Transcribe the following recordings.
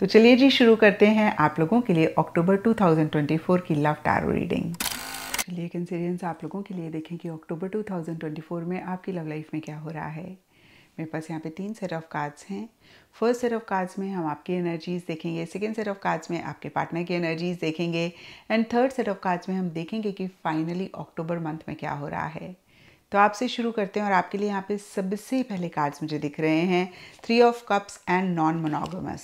तो चलिए जी शुरू करते हैं आप लोगों के लिए अक्टूबर 2024 की लव टैरो रीडिंग चलिए कंसिडेंस आप लोगों के लिए देखें कि अक्टूबर 2024 में आपकी लव लाइफ में क्या हो रहा है मेरे पास यहाँ पे तीन सेट ऑफ कार्ड्स हैं फर्स्ट सेट ऑफ कार्ड्स में हम आपकी एनर्जीज देखेंगे सेकेंड सेट ऑफ कार्ड्स में आपके पार्टनर की एनर्जीज देखेंगे and third set of cards में हम देखेंगे कि फाइनली अक्टूबर मंथ में क्या हो रहा है तो आपसे शुरू करते हैं और आपके लिए यहाँ पे सबसे पहले कार्ड्स मुझे दिख रहे हैं three of cups and non monogamous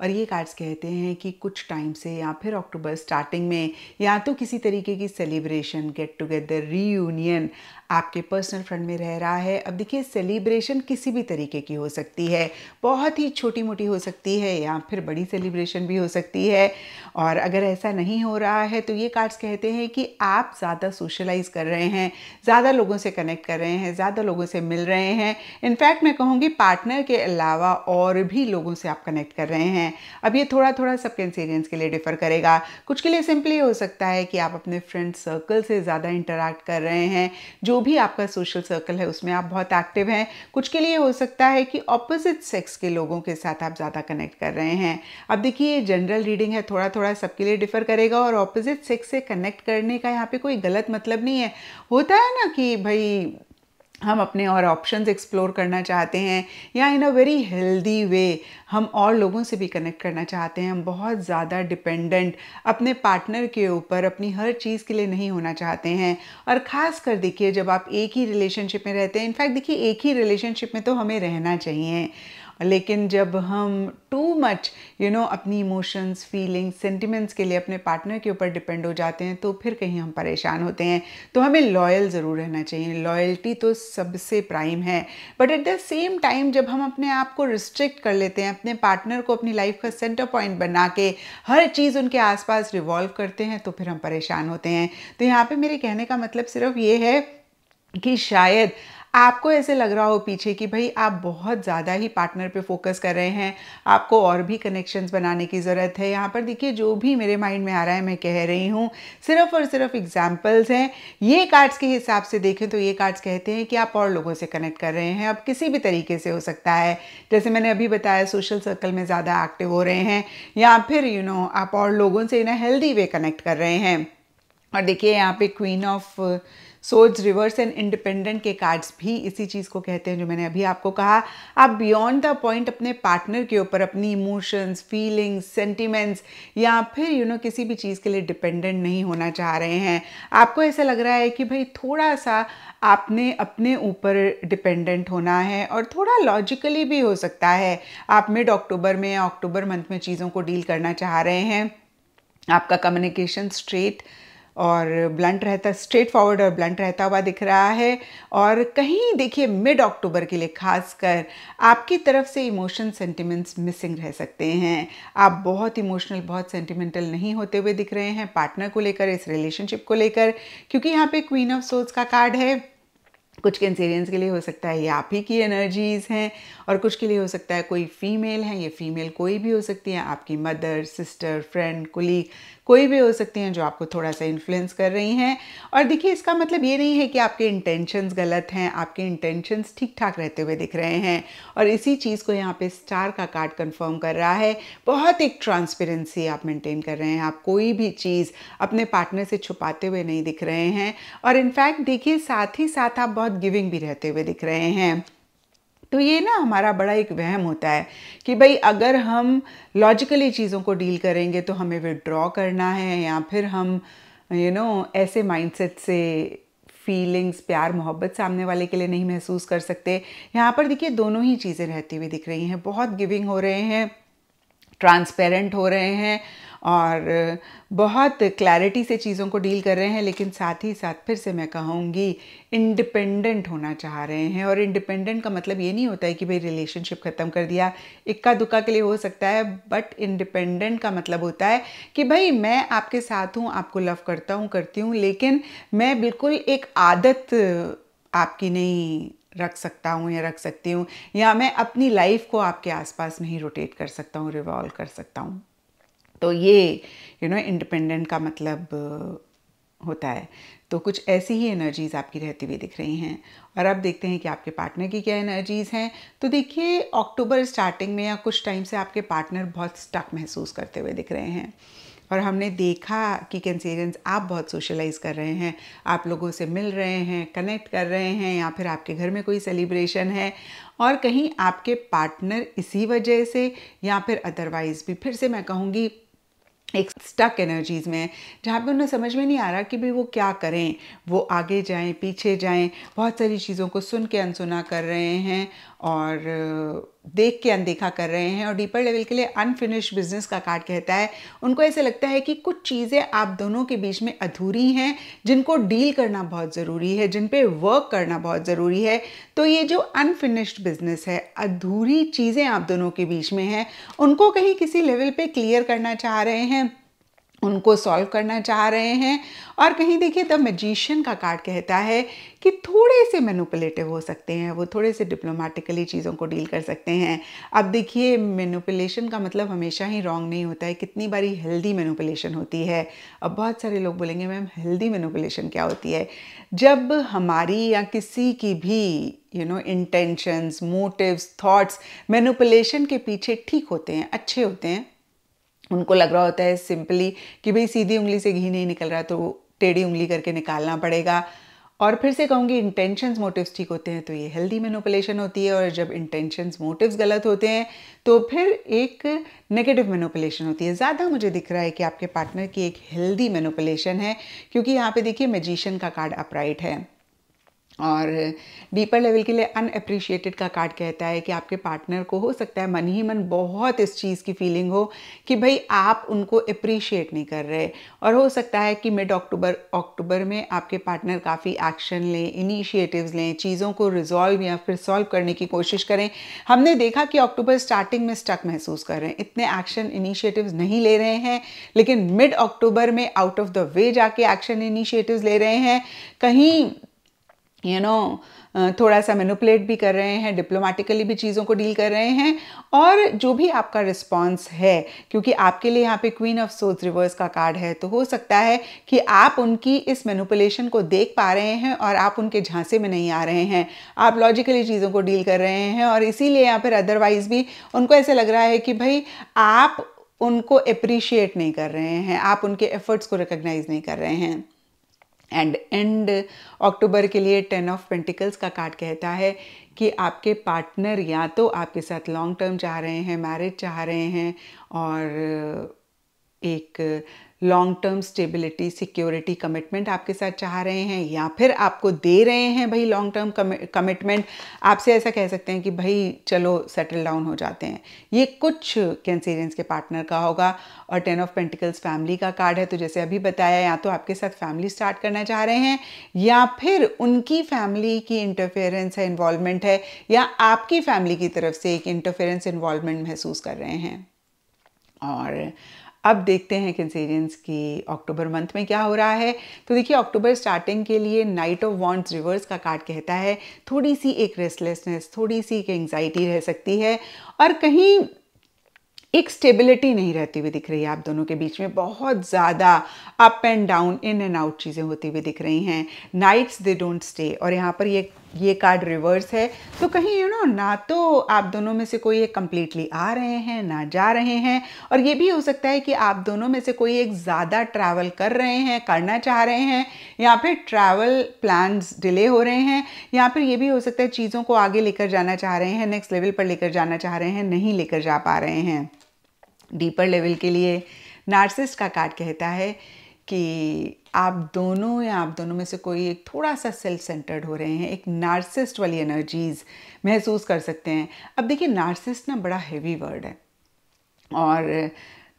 और ये कार्ड्स कहते हैं कि कुछ टाइम से या फिर अक्टूबर स्टार्टिंग में या तो किसी तरीके की सेलिब्रेशन गेट टुगेदर रीयूनियन आपके पर्सनल फ्रेंड में रह रहा है अब देखिए सेलिब्रेशन किसी भी तरीके की हो सकती है बहुत ही छोटी मोटी हो सकती है या फिर बड़ी सेलिब्रेशन भी हो सकती है और अगर ऐसा नहीं हो रहा है तो ये कार्ड्स कहते हैं कि आप ज़्यादा सोशलाइज कर रहे हैं ज़्यादा लोगों से कनेक्ट कर रहे हैं ज़्यादा लोगों से मिल रहे हैं इनफैक्ट मैं कहूँगी पार्टनर के अलावा और भी लोगों से आप कनेक्ट कर रहे हैं अब ये थोड़ा थोड़ा सब कैंसेरियंस के लिए डिफर करेगा कुछ के लिए सिंपली हो सकता है कि आप अपने फ्रेंड सर्कल से ज़्यादा इंटरेक्ट कर रहे हैं जो भी आपका सोशल सर्कल है उसमें आप बहुत एक्टिव हैं कुछ के लिए हो सकता है कि ऑपोजिट सेक्स के लोगों के साथ आप ज़्यादा कनेक्ट कर रहे हैं अब देखिए ये जनरल रीडिंग है थोड़ा थोड़ा सबके लिए डिफर करेगा और ऑपोजिट सेक्स से कनेक्ट करने का यहाँ पे कोई गलत मतलब नहीं है होता है ना कि भाई हम अपने और ऑप्शंस एक्सप्लोर करना चाहते हैं या इन अ वेरी हेल्दी वे हम और लोगों से भी कनेक्ट करना चाहते हैं हम बहुत ज़्यादा डिपेंडेंट अपने पार्टनर के ऊपर अपनी हर चीज़ के लिए नहीं होना चाहते हैं और ख़ास कर देखिए जब आप एक ही रिलेशनशिप में रहते हैं इनफैक्ट देखिए एक ही रिलेशनशिप में तो हमें रहना चाहिए लेकिन जब हम टू मच यू नो अपनी इमोशंस फीलिंग्स सेंटिमेंट्स के लिए अपने पार्टनर के ऊपर डिपेंड हो जाते हैं तो फिर कहीं हम परेशान होते हैं तो हमें लॉयल ज़रूर रहना चाहिए लॉयल्टी तो सबसे प्राइम है but at the same time जब हम अपने आप को रिस्ट्रिक्ट कर लेते हैं अपने पार्टनर को अपनी लाइफ का सेंटर पॉइंट बना के हर चीज़ उनके आसपास रिवॉल्व करते हैं तो फिर हम परेशान होते हैं तो यहाँ पे मेरे कहने का मतलब सिर्फ ये है कि शायद आपको ऐसे लग रहा हो पीछे कि भाई आप बहुत ज़्यादा ही पार्टनर पे फोकस कर रहे हैं आपको और भी कनेक्शंस बनाने की ज़रूरत है यहाँ पर देखिए जो भी मेरे माइंड में आ रहा है मैं कह रही हूँ सिर्फ और सिर्फ एग्जाम्पल्स हैं ये कार्ड्स के हिसाब से देखें तो ये कार्ड्स कहते हैं कि आप और लोगों से कनेक्ट कर रहे हैं अब किसी भी तरीके से हो सकता है जैसे मैंने अभी बताया सोशल सर्कल में ज़्यादा एक्टिव हो रहे हैं या फिर यू you नो know, आप और लोगों से इन हेल्दी वे कनेक्ट कर रहे हैं और देखिए यहाँ पे क्वीन ऑफ सोच रिवर्स एंड इंडिपेंडेंट के कार्ड्स भी इसी चीज़ को कहते हैं जो मैंने अभी आपको कहा आप बियॉन्ड द पॉइंट अपने पार्टनर के ऊपर अपनी इमोशंस फीलिंग्स सेंटिमेंट्स या फिर यू you नो know, किसी भी चीज़ के लिए डिपेंडेंट नहीं होना चाह रहे हैं आपको ऐसा लग रहा है कि भाई थोड़ा सा आपने अपने ऊपर डिपेंडेंट होना है और थोड़ा लॉजिकली भी हो सकता है आप मिड अक्टूबर में या अक्टूबर मंथ में चीज़ों को डील करना चाह रहे हैं आपका कम्युनिकेशन स्ट्रेट और ब्लंट रहता स्ट्रेट फॉरवर्ड और ब्लंट रहता हुआ दिख रहा है और कहीं देखिए मिड अक्टूबर के लिए खासकर आपकी तरफ से इमोशन सेंटिमेंट्स मिसिंग रह सकते हैं आप बहुत इमोशनल बहुत सेंटिमेंटल नहीं होते हुए दिख रहे हैं पार्टनर को लेकर इस रिलेशनशिप को लेकर क्योंकि यहाँ पे क्वीन ऑफ सोल्स का कार्ड है कुछ कैंसेरियंस के लिए हो सकता है ये आप ही की एनर्जीज़ हैं और कुछ के लिए हो सकता है कोई फीमेल है ये फीमेल कोई भी हो सकती है आपकी मदर सिस्टर फ्रेंड कुलीग कोई भी हो सकती हैं जो आपको थोड़ा सा इन्फ्लुएंस कर रही हैं और देखिए इसका मतलब ये नहीं है कि आपके इंटेंशंस गलत हैं आपके इंटेंशंस ठीक ठाक रहते हुए दिख रहे हैं और इसी चीज़ को यहाँ पे स्टार का कार्ड कंफर्म कर रहा है बहुत एक ट्रांसपेरेंसी आप मेंटेन कर रहे हैं आप कोई भी चीज़ अपने पार्टनर से छुपाते हुए नहीं दिख रहे हैं और इनफैक्ट देखिए साथ ही साथ आप बहुत गिविंग भी रहते हुए दिख रहे हैं तो ये ना हमारा बड़ा एक वहम होता है कि भाई अगर हम लॉजिकली चीज़ों को डील करेंगे तो हमें विड्रॉ करना है या फिर हम यू you नो know, ऐसे माइंडसेट से फीलिंग्स प्यार मोहब्बत सामने वाले के लिए नहीं महसूस कर सकते यहाँ पर देखिए दोनों ही चीज़ें रहती हुई दिख रही हैं बहुत गिविंग हो रहे हैं ट्रांसपेरेंट हो रहे हैं और बहुत क्लैरिटी से चीज़ों को डील कर रहे हैं लेकिन साथ ही साथ फिर से मैं कहूँगी इंडिपेंडेंट होना चाह रहे हैं और इंडिपेंडेंट का मतलब ये नहीं होता है कि भाई रिलेशनशिप ख़त्म कर दिया इक्का दुक्का के लिए हो सकता है बट इंडिपेंडेंट का मतलब होता है कि भाई मैं आपके साथ हूँ आपको लव करता हूँ करती हूँ लेकिन मैं बिल्कुल एक आदत आपकी नहीं रख सकता हूँ या रख सकती हूँ या मैं अपनी लाइफ को आपके आसपास नहीं रोटेट कर सकता हूँ रिवॉल्व कर सकता हूँ तो ये यू नो इंडिपेंडेंट का मतलब uh, होता है तो कुछ ऐसी ही एनर्जीज़ आपकी रहती हुई दिख रही हैं और अब देखते हैं कि आपके पार्टनर की क्या एनर्जीज़ हैं तो देखिए अक्टूबर स्टार्टिंग में या कुछ टाइम से आपके पार्टनर बहुत स्टक महसूस करते हुए दिख रहे हैं और हमने देखा कि कैंसेरियंस आप बहुत सोशलाइज़ कर रहे हैं आप लोगों से मिल रहे हैं कनेक्ट कर रहे हैं या फिर आपके घर में कोई सेलिब्रेशन है और कहीं आपके पार्टनर इसी वजह से या फिर अदरवाइज़ भी फिर से मैं कहूँगी एक स्टक एनर्जीज़ में जहाँ पे उन्हें समझ में नहीं आ रहा कि भाई वो क्या करें वो आगे जाएं पीछे जाएं बहुत सारी चीज़ों को सुन के अनसुना कर रहे हैं और देख के अनदेखा कर रहे हैं और डीपर लेवल के लिए अनफिनिश बिजनेस का कार्ड कहता है उनको ऐसे लगता है कि कुछ चीज़ें आप दोनों के बीच में अधूरी हैं जिनको डील करना बहुत ज़रूरी है जिन पे वर्क करना बहुत ज़रूरी है तो ये जो अनफिनिश्ड बिजनेस है अधूरी चीज़ें आप दोनों के बीच में हैं उनको कहीं किसी लेवल पर क्लियर करना चाह रहे हैं उनको सॉल्व करना चाह रहे हैं और कहीं देखिए द मैजिशियन का कार्ड कहता है कि थोड़े से मेनुपलेटिव हो सकते हैं वो थोड़े से डिप्लोमेटिकली चीज़ों को डील कर सकते हैं अब देखिए मैनुपलेशन का मतलब हमेशा ही रॉन्ग नहीं होता है कितनी बारी हेल्दी मैनुपलेशन होती है अब बहुत सारे लोग बोलेंगे मैम हेल्दी मैनुपलेशन क्या होती है जब हमारी या किसी की भी you know intentions motives thoughts manipulation के पीछे ठीक होते हैं अच्छे होते हैं उनको लग रहा होता है सिंपली कि भाई सीधी उंगली से घी नहीं निकल रहा तो टेढ़ी उंगली करके निकालना पड़ेगा और फिर से कहूँगी इंटेंशंस मोटिव्स ठीक होते हैं तो ये हेल्दी मेनोपलेशन होती है और जब इंटेंशंस मोटिव्स गलत होते हैं तो फिर एक नेगेटिव मेनोपलेशन होती है ज़्यादा मुझे दिख रहा है कि आपके पार्टनर की एक हेल्दी मेनोपलेशन है क्योंकि यहाँ पे देखिए मेजिशियन का कार्ड अपराइट है और डीपर लेवल के लिए अनएप्रिशिएटेड का कार्ड कहता है कि आपके पार्टनर को हो सकता है मन ही मन बहुत इस चीज़ की फीलिंग हो कि भाई आप उनको अप्रिशिएट नहीं कर रहे और हो सकता है कि मिड अक्टूबर अक्टूबर में आपके पार्टनर काफ़ी एक्शन लें इनिशिएटिव्स लें चीज़ों को रिजॉल्व या फिर सॉल्व करने की कोशिश करें हमने देखा कि अक्टूबर स्टार्टिंग में स्टक महसूस कर रहे हैं इतने एक्शन इनिशिएटिव्स नहीं ले रहे हैं लेकिन मिड अक्टूबर में आउट ऑफ द वे जाके एक्शन इनिशिएटिव्स ले रहे हैं कहीं यू नो थोड़ा सा मैनुपलेट भी कर रहे हैं डिप्लोमेटिकली भी चीज़ों को डील कर रहे हैं और जो भी आपका रिस्पॉन्स है क्योंकि आपके लिए यहाँ पे क्वीन ऑफ सोज रिवर्स का कार्ड है तो हो सकता है कि आप उनकी इस मैनुपलेशन को देख पा रहे हैं और आप उनके झांसे में नहीं आ रहे हैं आप लॉजिकली चीज़ों को डील कर रहे हैं और इसीलिए यहाँ पर अदरवाइज़ भी उनको ऐसे लग रहा है कि भाई आप उनको अप्रिशिएट नहीं कर रहे हैं आप उनके एफर्ट्स को रिकग्नाइज़ नहीं कर रहे हैं एंड एंड अक्टूबर के लिए टेन ऑफ पेंटिकल्स का कार्ड कहता है कि आपके पार्टनर या तो आपके साथ लॉन्ग टर्म चाह रहे हैं मैरिज चाह रहे हैं और एक long term stability security commitment आपके साथ चाह रहे हैं या फिर आपको दे रहे हैं भाई लॉन्ग टर्म कमिटमेंट आपसे ऐसा कह सकते हैं कि भाई चलो सेटल डाउन हो जाते हैं ये कुछ कैंसेरियंस के पार्टनर का होगा और टेन ऑफ पेंटिकल्स फैमिली का कार्ड है तो जैसे अभी बताया या तो आपके साथ फैमिली स्टार्ट करना चाह रहे हैं या फिर उनकी फैमिली की इंटरफेरेंस है इन्वॉल्वमेंट है या आपकी फैमिली की तरफ से एक इंटरफेरेंस इन्वॉल्वमेंट महसूस कर रहे हैं और अब देखते हैं कैंसेरियंस की अक्टूबर मंथ में क्या हो रहा है तो देखिए अक्टूबर स्टार्टिंग के लिए नाइट ऑफ वॉन्ट्स रिवर्स का कार्ड कहता है थोड़ी सी एक रेस्टलेसनेस थोड़ी सी एक एंगजाइटी रह सकती है और कहीं एक स्टेबिलिटी नहीं रहती हुई दिख रही है आप दोनों के बीच में बहुत ज़्यादा up and down in and out चीज़ें होती हुई दिख रही हैं नाइट्स दे डोंट स्टे और यहाँ पर ये ये कार्ड रिवर्स है तो कहीं यू नो ना तो आप दोनों में से कोई एक कम्प्लीटली आ रहे हैं ना जा रहे हैं और ये भी हो सकता है कि आप दोनों में से कोई एक ज़्यादा ट्रैवल कर रहे हैं करना चाह रहे हैं या फिर ट्रैवल प्लान्स डिले हो रहे हैं या फिर ये भी हो सकता है चीज़ों को आगे लेकर जाना चाह रहे हैं नेक्स्ट लेवल पर लेकर जाना चाह रहे हैं नहीं लेकर जा पा रहे हैं डीपर लेवल के लिए नार्सिस का कार्ड कहता है कि आप दोनों या आप दोनों में से कोई एक थोड़ा सा सेल्फ सेंटर्ड हो रहे हैं एक नार्सिस्ट वाली एनर्जीज महसूस कर सकते हैं अब देखिए नार्सिस्ट ना बड़ा हेवी वर्ड है और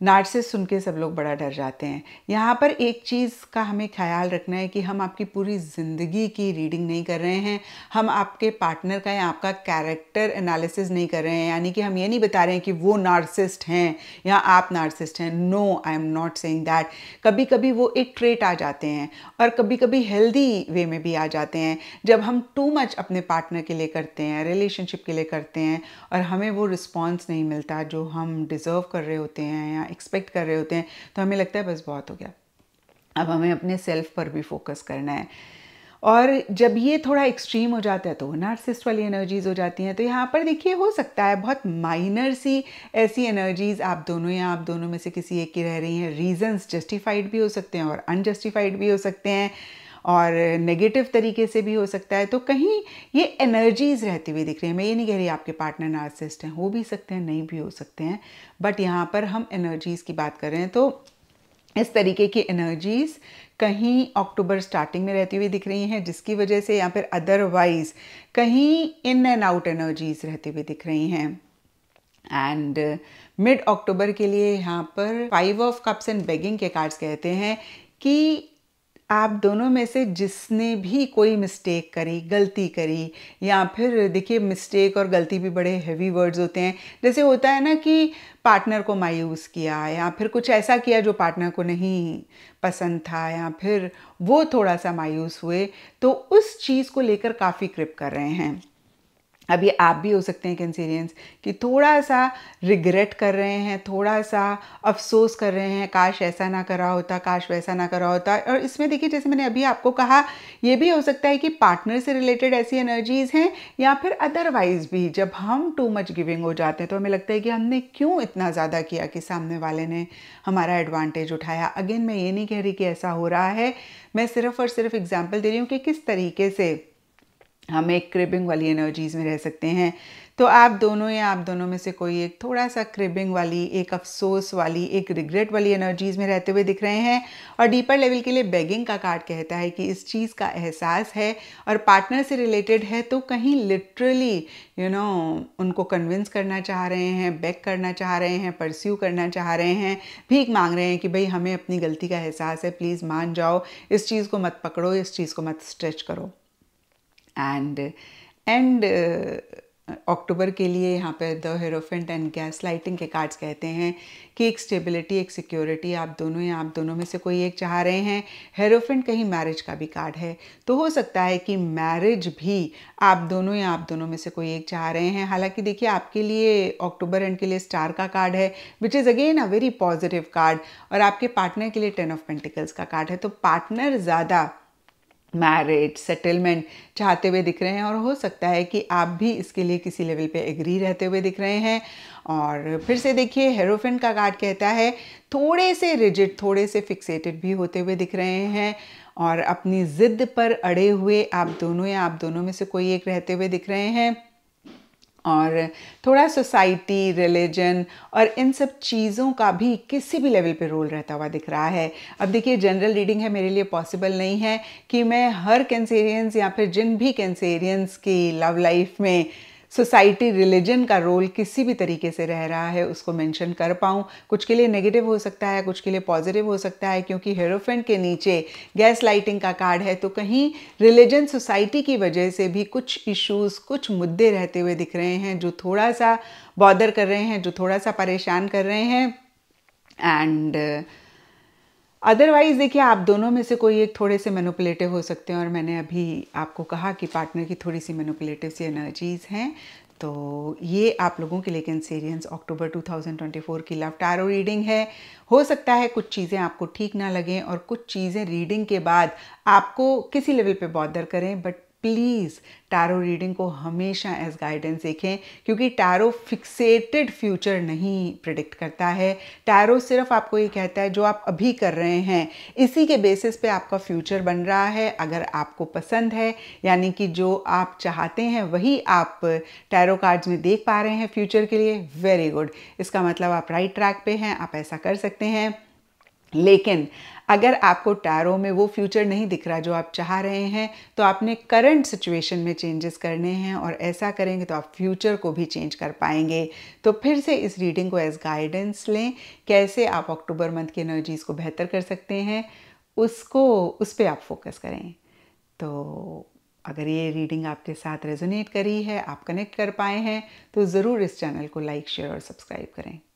नार्सिस सुन के सब लोग बड़ा डर जाते हैं यहाँ पर एक चीज़ का हमें ख्याल रखना है कि हम आपकी पूरी ज़िंदगी की रीडिंग नहीं कर रहे हैं हम आपके पार्टनर का या आपका कैरेक्टर एनालिसिस नहीं कर रहे हैं यानी कि हम ये नहीं बता रहे हैं कि वो नार्सिस्ट हैं या आप नार्सिस्ट हैं no I am not saying that कभी कभी वो एक ट्रेट आ जाते हैं और कभी कभी हेल्दी वे में भी आ जाते हैं जब हम टू मच अपने पार्टनर के लिए करते हैं रिलेशनशिप के लिए करते हैं और हमें वो रिस्पॉन्स नहीं मिलता जो हम डिज़र्व कर रहे होते हैं या एक्सपेक्ट कर रहे होते हैं तो हमें लगता है बस बहुत हो गया अब हमें अपने सेल्फ पर भी फोकस करना है और जब ये थोड़ा एक्सट्रीम हो जाता है तो नार्सिस्ट वाली एनर्जीज़ हो जाती हैं तो यहाँ पर देखिए हो सकता है बहुत माइनर सी ऐसी एनर्जीज़ आप दोनों या आप दोनों में से किसी एक की रह रही हैं रीजंस जस्टिफाइड भी हो सकते हैं और अनजस्टिफाइड भी हो सकते हैं और नेगेटिव तरीके से भी हो सकता है तो कहीं ये एनर्जीज रहती हुई दिख रही है मैं ये नहीं कह रही आपके पार्टनर नार्सिस्ट हैं हो भी सकते हैं नहीं भी हो सकते हैं बट यहाँ पर हम एनर्जीज़ की बात कर रहे हैं तो इस तरीके की एनर्जीज़ कहीं अक्टूबर स्टार्टिंग में रहती हुई दिख रही हैं जिसकी वजह से या फिर अदरवाइज कहीं इन एंड आउट एनर्जीज रहती हुई दिख रही हैं एंड मिड अक्टूबर के लिए यहाँ पर five of cups and begging के कार्ड्स कहते हैं कि आप दोनों में से जिसने भी कोई मिस्टेक करी गलती करी या फिर देखिए मिस्टेक और गलती भी बड़े हैवी वर्ड्स होते हैं जैसे होता है ना कि पार्टनर को मायूस किया या फिर कुछ ऐसा किया जो पार्टनर को नहीं पसंद था या फिर वो थोड़ा सा मायूस हुए तो उस चीज़ को लेकर काफ़ी क्रिप कर रहे हैं अभी आप भी हो सकते हैं कैंसेरियंस कि थोड़ा सा रिग्रेट कर रहे हैं थोड़ा सा अफसोस कर रहे हैं काश ऐसा ना करा होता काश वैसा ना करा होता और इसमें देखिए जैसे मैंने अभी आपको कहा ये भी हो सकता है कि पार्टनर से रिलेटेड ऐसी एनर्जीज़ हैं या फिर अदरवाइज़ भी जब हम टू मच गिविंग हो जाते हैं तो हमें लगता है कि हमने क्यों इतना ज़्यादा किया कि सामने वाले ने हमारा एडवांटेज उठाया अगेन मैं ये नहीं कह रही कि ऐसा हो रहा है मैं सिर्फ और सिर्फ एग्जाम्पल दे रही हूँ कि किस तरीके से हम एक क्रिबिंग वाली एनर्जीज में रह सकते हैं तो आप दोनों या आप दोनों में से कोई एक थोड़ा सा क्रिबिंग वाली एक अफसोस वाली एक रिग्रेट वाली एनर्जीज में रहते हुए दिख रहे हैं और डीपर लेवल के लिए बेगिंग का कार्ड कहता है कि इस चीज़ का एहसास है और पार्टनर से रिलेटेड है तो कहीं लिटरली यू नो उनको कन्विंस करना चाह रहे हैं बैक करना चाह रहे हैं परस्यू करना चाह रहे हैं भीख मांग रहे हैं कि भाई हमें अपनी गलती का एहसास है प्लीज़ मान जाओ इस चीज़ को मत पकड़ो इस चीज़ को मत स्ट्रेच करो एंड एंड अक्टूबर के लिए यहाँ पर the hierophant and gaslighting के कार्ड्स कहते हैं कि एक स्टेबिलिटी एक सिक्योरिटी आप दोनों या आप दोनों में से कोई एक चाह रहे हैं हेरोफेंट कहीं मैरिज का भी कार्ड है तो हो सकता है कि मैरिज भी आप दोनों या आप दोनों में से कोई एक चाह रहे हैं हालांकि देखिए आपके लिए अक्टूबर एंड के लिए स्टार का कार्ड है which is again a very positive card और आपके पार्टनर के लिए टेन ऑफ पेंटिकल्स का कार्ड है तो पार्टनर ज़्यादा मैरिज सेटलमेंट चाहते हुए दिख रहे हैं और हो सकता है कि आप भी इसके लिए किसी लेवल पे एग्री रहते हुए दिख रहे हैं और फिर से देखिए हेरोफिन का कार्ड कहता है थोड़े से रिजिड थोड़े से फिक्सेटेड भी होते हुए दिख रहे हैं और अपनी ज़िद पर अड़े हुए आप दोनों या आप दोनों में से कोई एक रहते हुए दिख रहे हैं और थोड़ा सोसाइटी रिलीजन और इन सब चीज़ों का भी किसी भी लेवल पे रोल रहता हुआ दिख रहा है अब देखिए जनरल रीडिंग है मेरे लिए पॉसिबल नहीं है कि मैं हर कैंसेरियंस या फिर जिन भी कैंसेरियंस की लव लाइफ में सोसाइटी रिलीजन का रोल किसी भी तरीके से रह रहा है उसको मेंशन कर पाऊँ कुछ के लिए नेगेटिव हो सकता है कुछ के लिए पॉजिटिव हो सकता है क्योंकि हेरोफेंट के नीचे गैस लाइटिंग का कार्ड है तो कहीं रिलीजन सोसाइटी की वजह से भी कुछ इश्यूज़ कुछ मुद्दे रहते हुए दिख रहे हैं जो थोड़ा सा बॉदर कर रहे हैं जो थोड़ा सा परेशान कर रहे हैं एंड uh, अदरवाइज देखिए आप दोनों में से कोई एक थोड़े से मैनुपलेटिव हो सकते हैं और मैंने अभी आपको कहा कि पार्टनर की थोड़ी सी मैनुपलेटिव सी एनर्जीज हैं तो ये आप लोगों के लिए कैंसेरियंस अक्टूबर 2024 की लव टैरो रीडिंग है हो सकता है कुछ चीज़ें आपको ठीक ना लगें और कुछ चीज़ें रीडिंग के बाद आपको किसी लेवल पे बॉदर करें बट प्लीज़ टैरो रीडिंग को हमेशा एज गाइडेंस देखें क्योंकि टैरो फिक्सेटेड फ्यूचर नहीं प्रिडिक्ट करता है टैरो सिर्फ आपको ये कहता है जो आप अभी कर रहे हैं इसी के बेसिस पे आपका फ्यूचर बन रहा है अगर आपको पसंद है यानी कि जो आप चाहते हैं वही आप टैरो कार्ड्स में देख पा रहे हैं फ्यूचर के लिए वेरी गुड इसका मतलब आप राइट ट्रैक पे हैं आप ऐसा कर सकते हैं लेकिन अगर आपको टैरो में वो फ्यूचर नहीं दिख रहा जो आप चाह रहे हैं तो आपने करंट सिचुएशन में चेंजेस करने हैं और ऐसा करेंगे तो आप फ्यूचर को भी चेंज कर पाएंगे तो फिर से इस रीडिंग को एज गाइडेंस लें कैसे आप अक्टूबर मंथ की एनर्जीज़ को बेहतर कर सकते हैं उसको उस पर आप फोकस करें तो अगर ये रीडिंग आपके साथ रेजोनेट करी है आप कनेक्ट कर पाए हैं तो ज़रूर इस चैनल को लाइक शेयर और सब्सक्राइब करें